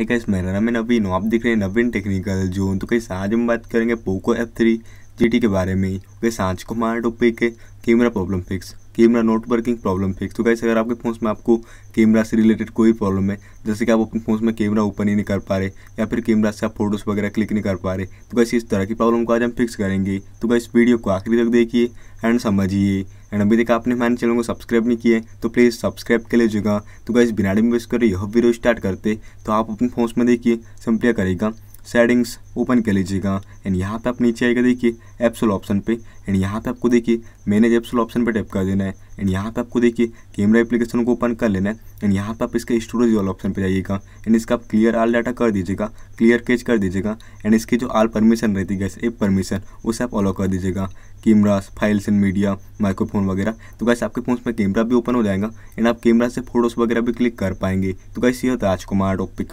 है कैस मेरा नाम है नवीन आप देख रहे हैं नवीन टेक्निकल जोन तो कैसे आज हम बात करेंगे पोको एफ थ्री जी के बारे में कैसे आज को हमारा टॉपिक है camera problem fix camera not working problem fix तो कैसे अगर आपके फ़ोन में आपको कैमरा से रिलेटेड कोई प्रॉब्लम है जैसे कि आप अपने फ़ोन में कैमरा ओपन ही नहीं कर पा रहे या फिर कैमरा से आप फोटोज़ वगैरह क्लिक नहीं कर पा रहे तो कैसे इस तरह की प्रॉब्लम को आज हम फिक्स करेंगे तो इस वीडियो को आखिरी तक देखिए एंड समझिए एंड अभी तक आपने हमारे चैनल को सब्सक्राइब नहीं किए तो प्लीज़ सब्सक्राइब कर लीजिएगा तो कैसे बिना डिम वेस्ट कर यह वीडियो स्टार्ट करते तो आप अपने फ़ोन में देखिए सिंपलिया करेगा सेटिंग्स ओपन कर लीजिएगा एंड यहाँ पे आप नीचे आएगा देखिए एप्सल ऑप्शन पे एंड यहाँ पे आपको देखिए मैनेज एप्सल ऑप्शन पे टैप कर देना है एंड यहाँ पे आपको देखिए कैमरा एप्लीकेशन को ओपन कर लेना है एंड यहाँ पे आप इसका स्टोरेज वाला ऑप्शन पे जाइएगा एंड इसका आप क्लियर आल डाटा कर दीजिएगा क्लियर कैच कर दीजिएगा एंड इसकी जो आल परमिशन रहती है एप परमिशन उसे आप ऑलो कर दीजिएगा cameras files and media microphone वगैरह तो गैस आपके फोन में कैमरा भी ओपन हो जाएगा एंड आप कैमरा से फोटोज़ वगैरह भी क्लिक कर पाएंगे तो गैस ये होता है आज टॉपिक